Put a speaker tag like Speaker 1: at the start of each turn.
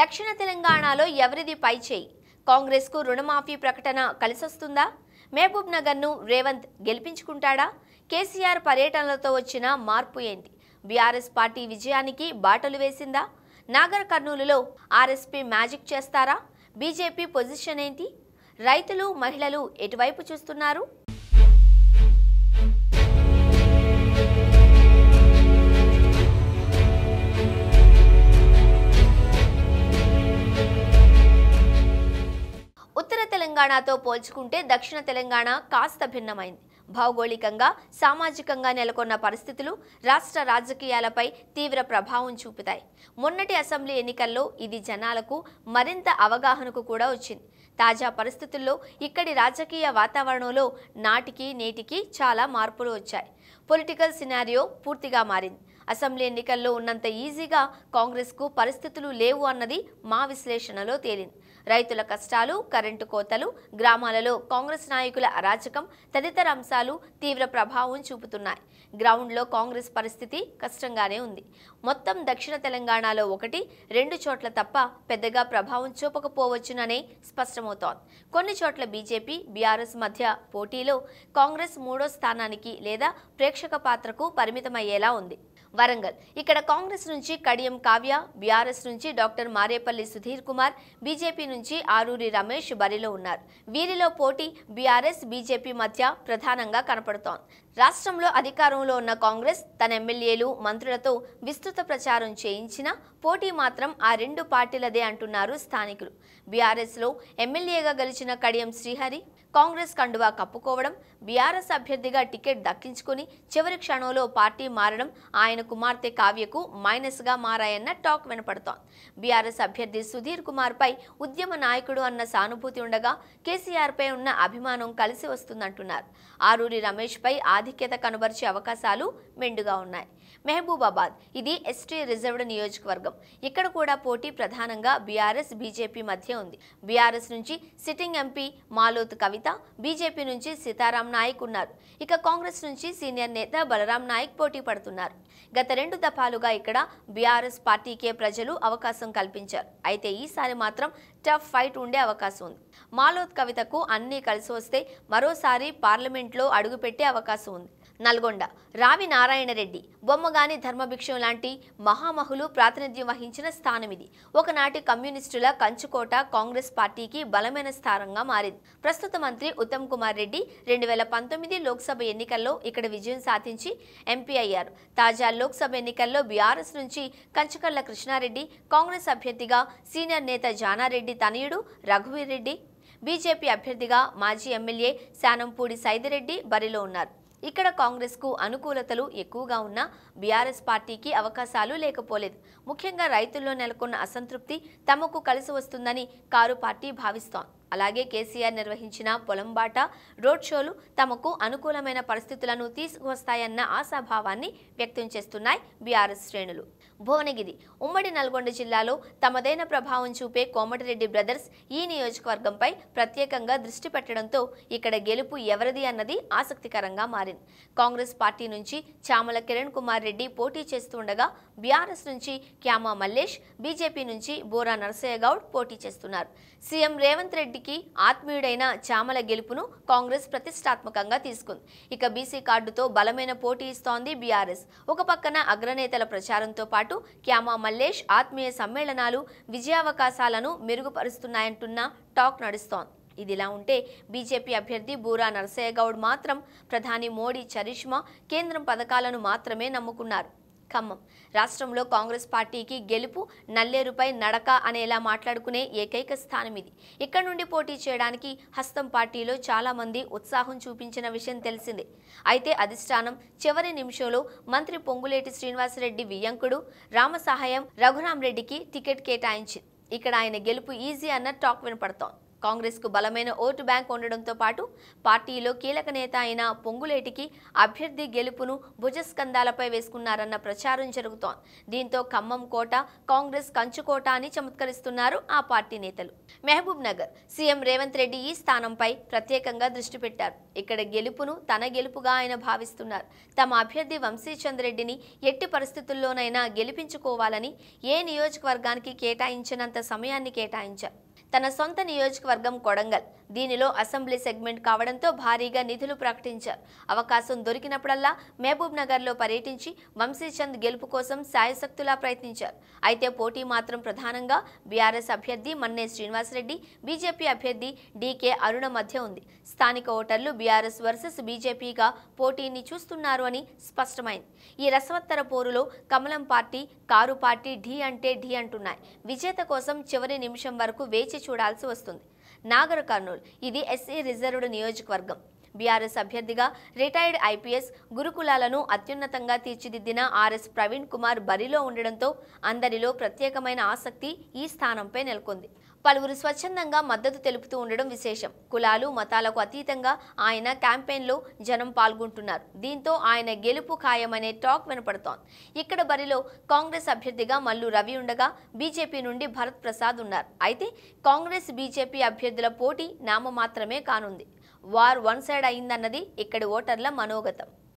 Speaker 1: దక్షిణ తెలంగాణలో ఎవరిది పై చేయి కాంగ్రెస్కు రుణమాఫీ ప్రకటన కలిసొస్తుందా మహబూబ్ నగర్ను రేవంత్ గెలిపించుకుంటాడా కేసీఆర్ పర్యటనలతో వచ్చిన మార్పు ఏంటి బీఆర్ఎస్ పార్టీ విజయానికి బాటలు వేసిందా నాగర్ కర్నూలులో ఆర్ఎస్పీ మ్యాజిక్ చేస్తారా బీజేపీ పొజిషన్ ఏంటి రైతులు మహిళలు ఎటువైపు చూస్తున్నారు తెలంగాణతో పోల్చుకుంటే దక్షిణ తెలంగాణ కాస్త భిన్నమైంది భౌగోళికంగా సామాజికంగా నెలకొన్న పరిస్థితులు రాష్ట్ర రాజకీయాలపై తీవ్ర ప్రభావం చూపుతాయి మొన్నటి అసెంబ్లీ ఎన్నికల్లో ఇది జనాలకు మరింత అవగాహనకు కూడా వచ్చింది తాజా పరిస్థితుల్లో ఇక్కడి రాజకీయ వాతావరణంలో నాటికి నేటికి చాలా మార్పులు వచ్చాయి పొలిటికల్ సినారియో పూర్తిగా మారింది అసెంబ్లీ ఎన్నికల్లో ఉన్నంత ఈజీగా కాంగ్రెస్కు పరిస్థితులు లేవు అన్నది మా విశ్లేషణలో తేలింది రైతుల కష్టాలు కరెంటు కోతలు గ్రామాలలో కాంగ్రెస్ నాయకుల అరాచకం తదితర అంశాలు తీవ్ర ప్రభావం చూపుతున్నాయి గ్రౌండ్లో కాంగ్రెస్ పరిస్థితి కష్టంగానే ఉంది మొత్తం దక్షిణ తెలంగాణలో ఒకటి రెండు చోట్ల తప్ప పెద్దగా ప్రభావం చూపకపోవచ్చుననే స్పష్టమవుతోంది కొన్ని చోట్ల బీజేపీ బీఆర్ఎస్ మధ్య పోటీలో కాంగ్రెస్ మూడో స్థానానికి లేదా ప్రేక్షక పాత్రకు పరిమితమయ్యేలా ఉంది వరంగల్ ఇక్కడ కాంగ్రెస్ నుంచి కడియం కావ్య బీఆర్ఎస్ నుంచి డాక్టర్ మారేపల్లి సుధీర్ కుమార్ బీజేపీ నుంచి ఆరూరి రమేష్ బరిలో ఉన్నారు వీరిలో పోటీ బీఆర్ఎస్ బీజేపీ మధ్య ప్రధానంగా కనపడుతోంది రాష్ట్రంలో అధికారంలో ఉన్న కాంగ్రెస్ తన ఎమ్మెల్యేలు మంత్రులతో విస్తృత ప్రచారం చేయించినా పోటీ మాత్రం ఆ రెండు పార్టీలదే అంటున్నారు స్థానికులు బీఆర్ఎస్లో ఎమ్మెల్యేగా గెలిచిన కడియం శ్రీహరి కాంగ్రెస్ కండువా కప్పుకోవడం బీఆర్ఎస్ అభ్యర్థిగా టికెట్ దక్కించుకుని చివరి క్షణంలో పార్టీ మారడం ఆయన కుమార్తె కావ్యకు మైనస్గా మారాయన్న టాక్ వినపడుతోంది బీఆర్ఎస్ అభ్యర్థి సుధీర్ కుమార్పై ఉద్యమ నాయకుడు అన్న సానుభూతి ఉండగా కేసీఆర్పై ఉన్న అభిమానం కలిసి వస్తుందంటున్నారు ఆరూరి రమేష్పై ఆది ఆధిక్యత కనబరిచే అవకాశాలు మెండుగా ఉన్నాయి మహబూబాబాద్ ఇది ఎస్టీ రిజర్వ్డ్ నియోజకవర్గం ఇక్కడ కూడా పోటీ ప్రధానంగా బీఆర్ఎస్ బీజేపీ మధ్య ఉంది బీఆర్ఎస్ నుంచి sitting MP Maloth Kavitha BJP నుంచి సీతారాం నాయక్ ఉన్నారు ఇక కాంగ్రెస్ నుంచి సీనియర్ నేత బలరాం నాయక్ పోటీ పడుతున్నారు గత రెండు దఫాలుగా ఇక్కడ బీఆర్ఎస్ పార్టీకే ప్రజలు అవకాశం కల్పించారు అయితే ఈసారి మాత్రం టఫ్ ఫైట్ ఉండే అవకాశం ఉంది మాలోద్ కవితకు అన్నీ కలిసి వస్తే మరోసారి పార్లమెంట్లో అడుగుపెట్టే అవకాశం ఉంది నల్గొండ రావి నారాయణరెడ్డి బొమ్మగాని ధర్మభిక్షం లాంటి మహామహులు ప్రాతినిధ్యం వహించిన స్థానం ఇది ఒకనాటి కమ్యూనిస్టుల కంచుకోట కాంగ్రెస్ పార్టీకి బలమైన స్థానంగా మారింది ప్రస్తుత మంత్రి ఉత్తమ్ కుమార్ రెడ్డి రెండు వేల పంతొమ్మిది లోక్సభ ఎన్నికల్లో ఇక్కడ విజయం సాధించి ఎంపీ అయ్యారు తాజా లోక్సభ ఎన్నికల్లో బీఆర్ఎస్ నుంచి కంచకర్ల కృష్ణారెడ్డి కాంగ్రెస్ అభ్యర్థిగా సీనియర్ నేత జానారెడ్డి తనయుడు రఘువీర్ రెడ్డి బీజేపీ అభ్యర్థిగా మాజీ ఎమ్మెల్యే శానంపూడి సైదిరెడ్డి బరిలో ఉన్నారు ఇక్కడ కాంగ్రెస్కు అనుకూలతలు ఎక్కువగా ఉన్నా బీఆర్ఎస్ పార్టీకి అవకాశాలు లేకపోలేదు ముఖ్యంగా రైతుల్లో నెలకొన్న అసంతృప్తి తమకు కలిసి వస్తుందని కారు పార్టీ భావిస్తోంది అలాగే కేసీఆర్ నిర్వహించిన పొలంబాట రోడ్ షోలు తమకు అనుకూలమైన పరిస్థితులను తీసుకువస్తాయన్న ఆశాభావాన్ని వ్యక్తం చేస్తున్నాయి బీఆర్ఎస్ శ్రేణులు భువనగిరి ఉమ్మడి నల్గొండ జిల్లాలో తమదైన ప్రభావం చూపే కోమటిరెడ్డి బ్రదర్స్ ఈ నియోజకవర్గంపై ప్రత్యేకంగా దృష్టి పెట్టడంతో ఇక్కడ గెలుపు ఎవరిది అన్నది ఆసక్తికరంగా మారింది కాంగ్రెస్ పార్టీ నుంచి చామల కిరణ్ కుమార్ రెడ్డి పోటీ చేస్తుండగా బీఆర్ఎస్ నుంచి క్యామా మల్లేష్ బీజేపీ నుంచి బోరా నరసయ్య గౌడ్ పోటీ చేస్తున్నారు సీఎం రేవంత్ రెడ్డి ఇంటికి ఆత్మీయుడైన చామల గెలుపును కాంగ్రెస్ ప్రతిష్టాత్మకంగా తీసుకుంది ఇక బీసీ కార్డుతో బలమైన పోటీ ఇస్తోంది బీఆర్ఎస్ ఒక పక్కన అగ్రనేతల ప్రచారంతో పాటు క్యామా మల్లేష్ ఆత్మీయ సమ్మేళనాలు విజయావకాశాలను మెరుగుపరుస్తున్నాయంటున్న టాక్ నడుస్తోంది ఇదిలా ఉంటే బీజేపీ అభ్యర్థి బూరా నరసయ్య గౌడ్ మాత్రం ప్రధాని మోడీ చరిష్మా కేంద్రం పథకాలను మాత్రమే నమ్ముకున్నారు ఖమ్మం రాష్ట్రంలో కాంగ్రెస్ పార్టీకి గెలుపు నల్లేరుపై నడక అనేలా మాట్లాడుకునే ఏకైక స్థానం ఇది ఇక్కడ నుండి పోటీ చేయడానికి హస్తం పార్టీలో చాలామంది ఉత్సాహం చూపించిన విషయం తెలిసిందే అయితే అధిష్టానం చివరి నిమిషంలో మంత్రి పొంగులేటి శ్రీనివాసరెడ్డి వియ్యంకుడు రామసహాయం రఘురాం రెడ్డికి టికెట్ కేటాయించింది ఇక్కడ ఆయన గెలుపు ఈజీ అన్న టాక్ వినపడతాం కాంగ్రెస్కు బలమైన ఓటు బ్యాంక్ ఉండడంతో పాటు పార్టీలో కీలక నేత అయిన పొంగులేటికి అభ్యర్థి గెలుపును భుజస్కంధాలపై వేసుకున్నారన్న ప్రచారం జరుగుతోంది దీంతో ఖమ్మం కోట కాంగ్రెస్ కంచుకోట అని చమత్కరిస్తున్నారు ఆ పార్టీ నేతలు మహబూబ్ నగర్ సీఎం రేవంత్ రెడ్డి ఈ స్థానంపై ప్రత్యేకంగా దృష్టి పెట్టారు ఇక్కడ గెలుపును తన గెలుపుగా ఆయన భావిస్తున్నారు తమ అభ్యర్థి వంశీచంద్రెడ్డిని ఎట్టి పరిస్థితుల్లోనైనా గెలిపించుకోవాలని ఏ నియోజకవర్గానికి కేటాయించినంత సమయాన్ని కేటాయించారు తన సొంత నియోజకవర్గం కొడంగల్ దీనిలో అసెంబ్లీ సెగ్మెంట్ కావడంతో భారీగా నిధులు ప్రకటించారు అవకాశం దొరికినప్పుడల్లా మహబూబ్ నగర్లో పర్యటించి వంశీచంద్ గెలుపు కోసం సాయశక్తులా ప్రయత్నించారు అయితే పోటీ మాత్రం ప్రధానంగా బీఆర్ఎస్ అభ్యర్థి మన్నే శ్రీనివాసరెడ్డి బీజేపీ అభ్యర్థి డీకే అరుణ మధ్య ఉంది స్థానిక ఓటర్లు బీఆర్ఎస్ వర్సెస్ బీజేపీగా పోటీని చూస్తున్నారు అని స్పష్టమైంది ఈ రసవత్తర పోరులో కమలం పార్టీ కారు పార్టీ ఢీ అంటే ఢీ అంటున్నాయి విజేత కోసం చివరి నిమిషం వరకు వేచి వేచి చూడాల్సి వస్తుంది నాగర్ కర్నూలు ఇది ఎస్సీ రిజర్వ్డ్ నియోజకవర్గం బీఆర్ఎస్ అభ్యర్థిగా రిటైర్డ్ ఐపీఎస్ గురుకులాలను అత్యున్నతంగా తీర్చిదిద్దిన ఆర్ఎస్ ప్రవీణ్ కుమార్ బరిలో ఉండడంతో అందరిలో ప్రత్యేకమైన ఆసక్తి ఈ స్థానంపై నెలకొంది పలువురు స్వచ్ఛందంగా మద్దతు తెలుపుతూ ఉండడం విశేషం కులాలు మతాలకు అతీతంగా ఆయన క్యాంపెయిన్లో జనం పాల్గొంటున్నారు దీంతో ఆయన గెలుపు ఖాయమనే టాక్ వినపడుతోంది ఇక్కడ బరిలో కాంగ్రెస్ అభ్యర్థిగా మల్లు రవి ఉండగా బీజేపీ నుండి భరత్ ప్రసాద్ ఉన్నారు అయితే కాంగ్రెస్ బీజేపీ అభ్యర్థుల పోటీ నామమాత్రమే కానుంది వార్ వన్ సైడ్ అయిందన్నది ఇక్కడి ఓటర్ల మనోగతం